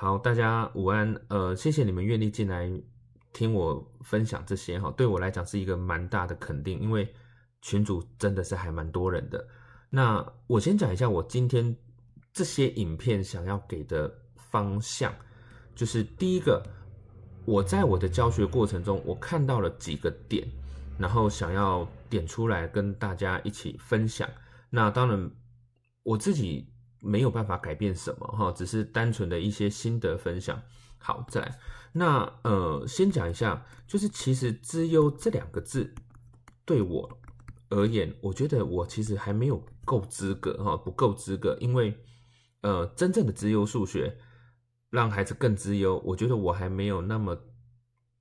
好，大家午安。呃，谢谢你们愿意进来听我分享这些哈，对我来讲是一个蛮大的肯定，因为群主真的是还蛮多人的。那我先讲一下我今天这些影片想要给的方向，就是第一个，我在我的教学过程中，我看到了几个点，然后想要点出来跟大家一起分享。那当然，我自己。没有办法改变什么哈，只是单纯的一些心得分享。好在那呃，先讲一下，就是其实“资优”这两个字对我而言，我觉得我其实还没有够资格哈，不够资格，因为呃，真正的资优数学让孩子更自由，我觉得我还没有那么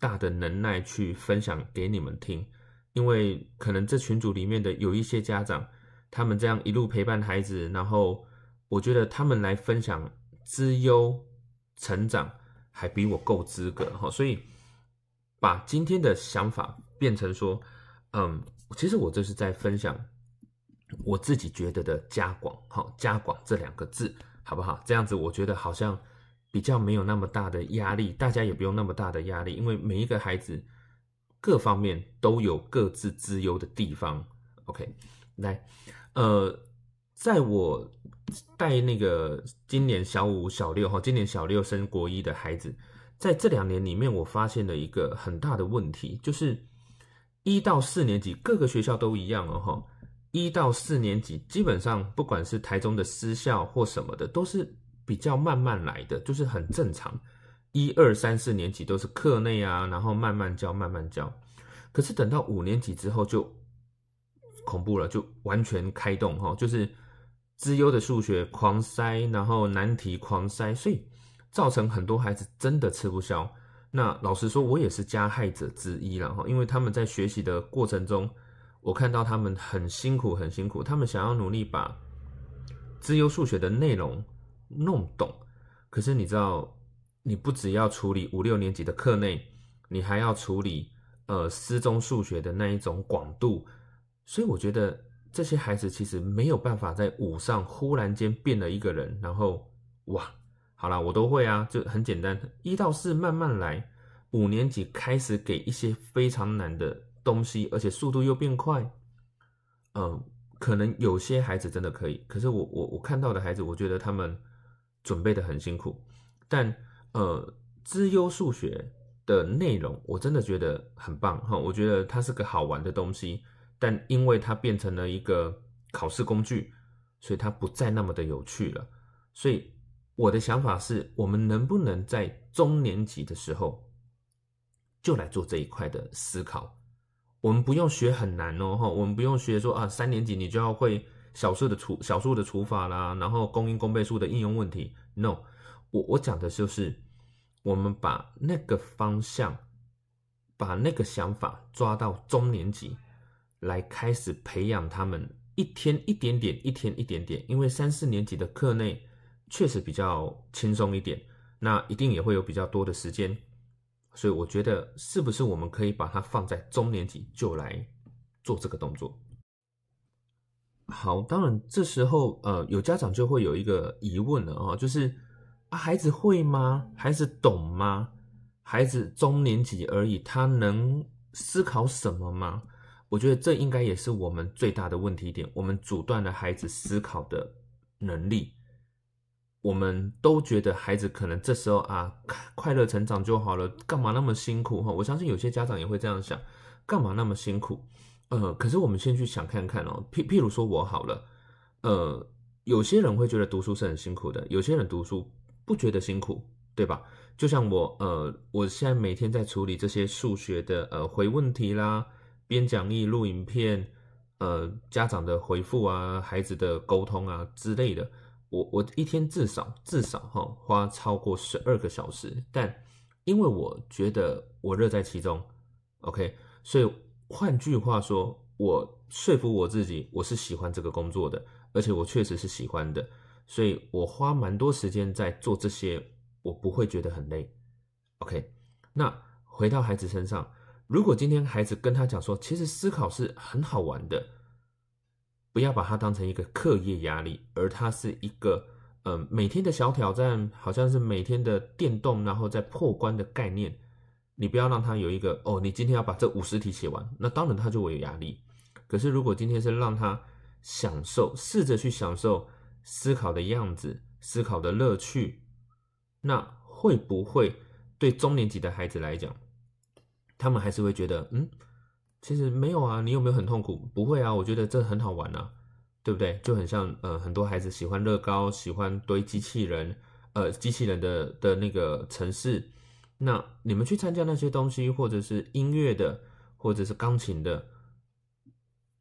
大的能耐去分享给你们听，因为可能这群组里面的有一些家长，他们这样一路陪伴孩子，然后。我觉得他们来分享资优成长还比我够资格哈，所以把今天的想法变成说，嗯，其实我这是在分享我自己觉得的加广哈，加广这两个字好不好？这样子我觉得好像比较没有那么大的压力，大家也不用那么大的压力，因为每一个孩子各方面都有各自资优的地方。OK，来，呃。在我带那个今年小五小六哈，今年小六升国一的孩子，在这两年里面，我发现了一个很大的问题，就是一到四年级各个学校都一样哦哈。一到四年级基本上不管是台中的私校或什么的，都是比较慢慢来的，就是很正常。一二三四年级都是课内啊，然后慢慢教慢慢教，可是等到五年级之后就恐怖了，就完全开动哈，就是。资优的数学狂塞，然后难题狂塞，所以造成很多孩子真的吃不消。那老实说，我也是加害者之一了哈。因为他们在学习的过程中，我看到他们很辛苦，很辛苦。他们想要努力把资优数学的内容弄懂，可是你知道，你不只要处理五六年级的课内，你还要处理呃，资中数学的那一种广度，所以我觉得。这些孩子其实没有办法在五上忽然间变了一个人，然后哇，好啦，我都会啊，就很简单，一到四慢慢来，五年级开始给一些非常难的东西，而且速度又变快，嗯，可能有些孩子真的可以，可是我我我看到的孩子，我觉得他们准备的很辛苦，但呃，资优数学的内容我真的觉得很棒哈，我觉得它是个好玩的东西。但因为它变成了一个考试工具，所以它不再那么的有趣了。所以我的想法是，我们能不能在中年级的时候就来做这一块的思考？我们不用学很难哦，哈，我们不用学说啊，三年级你就要会小数的除小数的除法啦，然后公因公倍数的应用问题。No，我我讲的就是，我们把那个方向，把那个想法抓到中年级。来开始培养他们，一天一点点，一天一点点。因为三四年级的课内确实比较轻松一点，那一定也会有比较多的时间，所以我觉得是不是我们可以把它放在中年级就来做这个动作？好，当然这时候呃，有家长就会有一个疑问了啊，就是孩子会吗？孩子懂吗？孩子中年级而已，他能思考什么吗？我觉得这应该也是我们最大的问题点。我们阻断了孩子思考的能力。我们都觉得孩子可能这时候啊，快乐成长就好了，干嘛那么辛苦哈？我相信有些家长也会这样想，干嘛那么辛苦？呃，可是我们先去想看看哦。譬譬如说，我好了，呃，有些人会觉得读书是很辛苦的，有些人读书不觉得辛苦，对吧？就像我，呃，我现在每天在处理这些数学的呃回问题啦。编讲义、录影片、呃，家长的回复啊、孩子的沟通啊之类的，我我一天至少至少哈花超过十二个小时，但因为我觉得我乐在其中，OK，所以换句话说，我说服我自己，我是喜欢这个工作的，而且我确实是喜欢的，所以我花蛮多时间在做这些，我不会觉得很累，OK。那回到孩子身上。如果今天孩子跟他讲说，其实思考是很好玩的，不要把它当成一个课业压力，而它是一个，嗯，每天的小挑战，好像是每天的电动，然后再破关的概念。你不要让他有一个，哦，你今天要把这五十题写完，那当然他就会有压力。可是如果今天是让他享受，试着去享受思考的样子，思考的乐趣，那会不会对中年级的孩子来讲？他们还是会觉得，嗯，其实没有啊，你有没有很痛苦？不会啊，我觉得这很好玩啊，对不对？就很像，呃，很多孩子喜欢乐高，喜欢堆机器人，呃，机器人的的那个城市。那你们去参加那些东西，或者是音乐的，或者是钢琴的，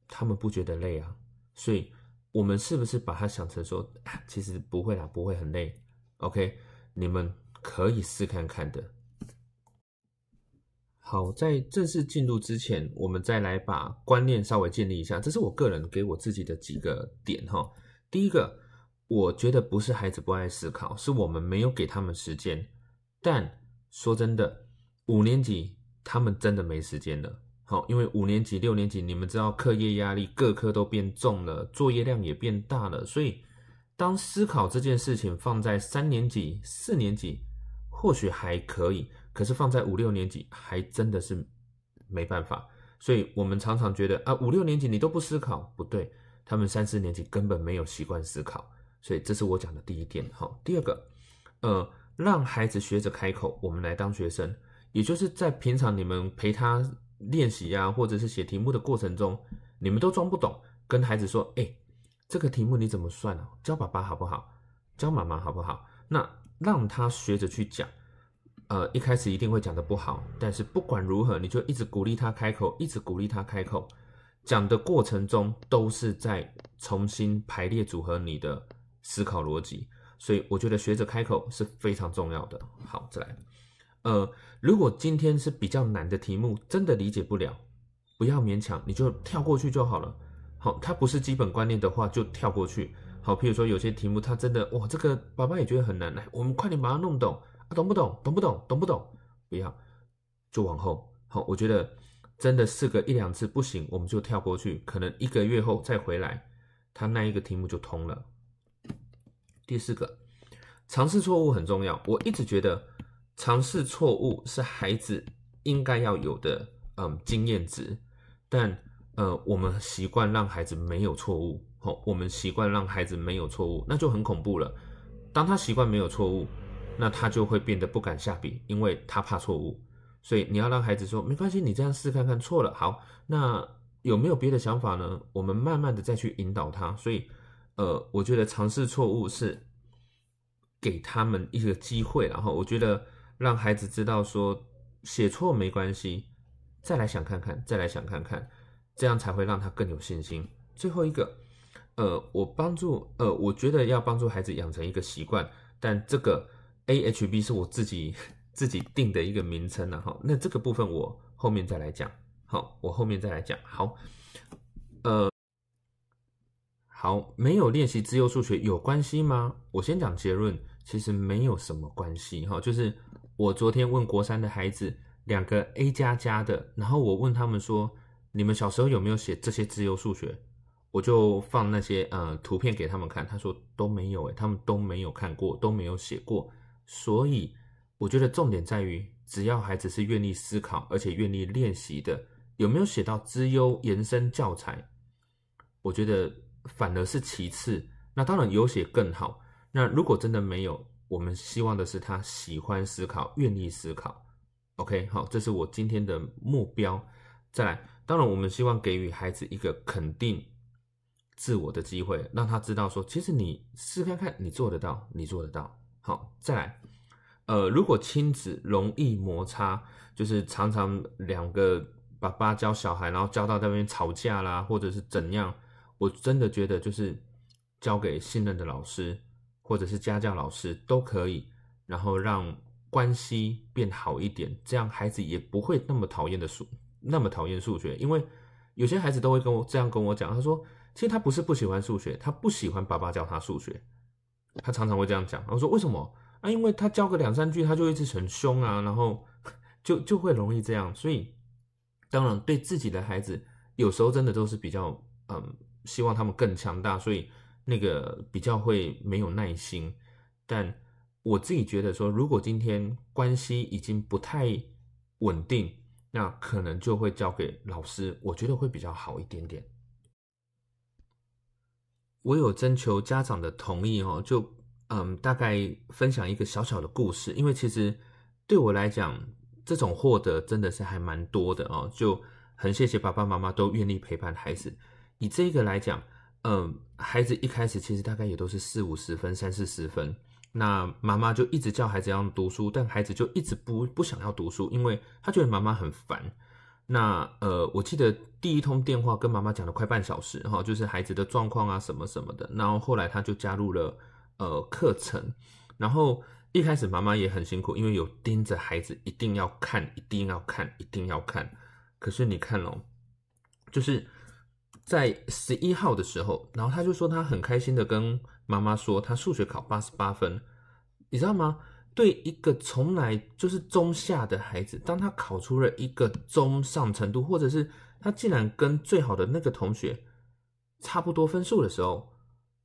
他们不觉得累啊。所以，我们是不是把它想成说，其实不会啦，不会很累。OK，你们可以试看看的。好，在正式进入之前，我们再来把观念稍微建立一下。这是我个人给我自己的几个点哈。第一个，我觉得不是孩子不爱思考，是我们没有给他们时间。但说真的，五年级他们真的没时间了。好，因为五年级、六年级，你们知道课业压力各科都变重了，作业量也变大了，所以当思考这件事情放在三年级、四年级。或许还可以，可是放在五六年级还真的是没办法，所以我们常常觉得啊五六年级你都不思考不对，他们三四年级根本没有习惯思考，所以这是我讲的第一点。好，第二个，呃，让孩子学着开口，我们来当学生，也就是在平常你们陪他练习啊，或者是写题目的过程中，你们都装不懂，跟孩子说，哎，这个题目你怎么算啊？教爸爸好不好？教妈妈好不好？那。让他学着去讲，呃，一开始一定会讲的不好，但是不管如何，你就一直鼓励他开口，一直鼓励他开口。讲的过程中都是在重新排列组合你的思考逻辑，所以我觉得学着开口是非常重要的。好，再来，呃，如果今天是比较难的题目，真的理解不了，不要勉强，你就跳过去就好了。好，它不是基本观念的话，就跳过去。好，譬如说有些题目他真的哇，这个爸爸也觉得很难，来，我们快点把它弄懂，懂不懂？懂不懂？懂不懂？不要，就往后。好，我觉得真的试个一两次不行，我们就跳过去，可能一个月后再回来，他那一个题目就通了。第四个，尝试错误很重要，我一直觉得尝试错误是孩子应该要有的嗯经验值，但呃，我们习惯让孩子没有错误。我们习惯让孩子没有错误，那就很恐怖了。当他习惯没有错误，那他就会变得不敢下笔，因为他怕错误。所以你要让孩子说没关系，你这样试看看，错了好，那有没有别的想法呢？我们慢慢的再去引导他。所以，呃，我觉得尝试错误是给他们一个机会，然后我觉得让孩子知道说写错没关系，再来想看看，再来想看看，这样才会让他更有信心。最后一个。呃，我帮助呃，我觉得要帮助孩子养成一个习惯，但这个 A H B 是我自己 自己定的一个名称，了哈。那这个部分我后面再来讲。好，我后面再来讲。好，呃，好，没有练习自由数学有关系吗？我先讲结论，其实没有什么关系。哈，就是我昨天问国三的孩子，两个 A 加加的，然后我问他们说，你们小时候有没有写这些自由数学？我就放那些呃图片给他们看，他说都没有诶，他们都没有看过，都没有写过。所以我觉得重点在于，只要孩子是愿意思考而且愿意练习的，有没有写到资优延伸教材，我觉得反而是其次。那当然有写更好。那如果真的没有，我们希望的是他喜欢思考，愿意思考。OK，好，这是我今天的目标。再来，当然我们希望给予孩子一个肯定。自我的机会，让他知道说，其实你试看看，你做得到，你做得到。好，再来，呃，如果亲子容易摩擦，就是常常两个爸爸教小孩，然后教到那边吵架啦，或者是怎样，我真的觉得就是交给信任的老师，或者是家教老师都可以，然后让关系变好一点，这样孩子也不会那么讨厌的数，那么讨厌数学，因为有些孩子都会跟我这样跟我讲，他说。其实他不是不喜欢数学，他不喜欢爸爸教他数学。他常常会这样讲，我说为什么啊？因为他教个两三句，他就一直很凶啊，然后就就会容易这样。所以，当然对自己的孩子，有时候真的都是比较嗯，希望他们更强大，所以那个比较会没有耐心。但我自己觉得说，如果今天关系已经不太稳定，那可能就会交给老师，我觉得会比较好一点点。我有征求家长的同意哦，就嗯，大概分享一个小小的故事，因为其实对我来讲，这种获得真的是还蛮多的哦，就很谢谢爸爸妈妈都愿意陪伴孩子。以这个来讲，嗯，孩子一开始其实大概也都是四五十分、三四十分，那妈妈就一直叫孩子要读书，但孩子就一直不不想要读书，因为他觉得妈妈很烦。那呃，我记得第一通电话跟妈妈讲了快半小时哈，就是孩子的状况啊什么什么的。然后后来他就加入了呃课程，然后一开始妈妈也很辛苦，因为有盯着孩子，一定要看，一定要看，一定要看。可是你看哦，就是在十一号的时候，然后他就说他很开心的跟妈妈说他数学考八十八分，你知道吗？对一个从来就是中下的孩子，当他考出了一个中上程度，或者是他竟然跟最好的那个同学差不多分数的时候，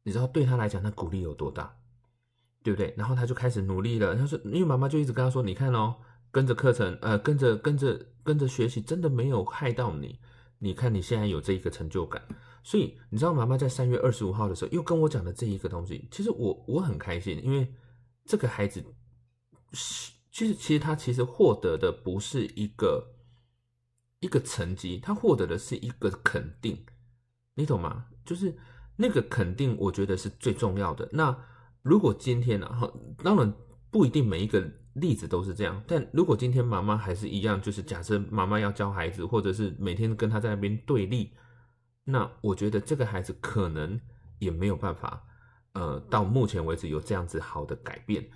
你知道对他来讲，他鼓励有多大，对不对？然后他就开始努力了。他说：“因为妈妈就一直跟他说，你看哦，跟着课程，呃，跟着跟着跟着学习，真的没有害到你。你看你现在有这一个成就感，所以你知道妈妈在三月二十五号的时候又跟我讲的这一个东西，其实我我很开心，因为这个孩子。”是，其实其实他其实获得的不是一个一个成绩，他获得的是一个肯定，你懂吗？就是那个肯定，我觉得是最重要的。那如果今天呢？哈，当然不一定每一个例子都是这样。但如果今天妈妈还是一样，就是假设妈妈要教孩子，或者是每天跟他在那边对立，那我觉得这个孩子可能也没有办法，呃，到目前为止有这样子好的改变。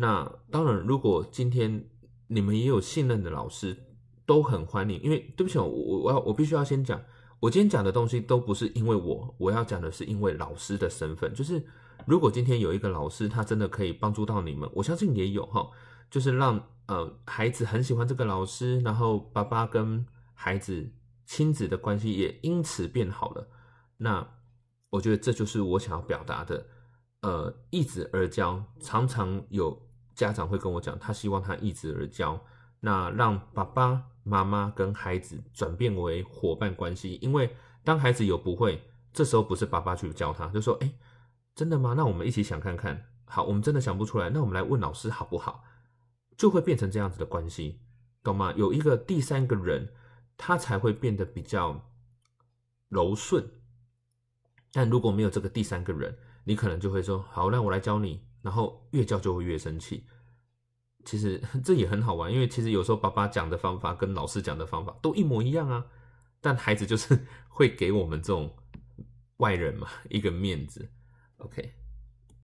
那当然，如果今天你们也有信任的老师，都很欢迎。因为对不起，我我要我必须要先讲，我今天讲的东西都不是因为我，我要讲的是因为老师的身份。就是如果今天有一个老师，他真的可以帮助到你们，我相信也有哈，就是让呃孩子很喜欢这个老师，然后爸爸跟孩子亲子的关系也因此变好了。那我觉得这就是我想要表达的，呃，一子而教，常常有。家长会跟我讲，他希望他一直而教，那让爸爸妈妈跟孩子转变为伙伴关系。因为当孩子有不会，这时候不是爸爸去教他，就说：“哎，真的吗？那我们一起想看看。好，我们真的想不出来，那我们来问老师好不好？”就会变成这样子的关系，懂吗？有一个第三个人，他才会变得比较柔顺。但如果没有这个第三个人，你可能就会说：“好，那我来教你。”然后越教就会越生气，其实 这也很好玩，因为其实有时候爸爸讲的方法跟老师讲的方法都一模一样啊，但孩子就是 会给我们这种外人嘛一个面子，OK。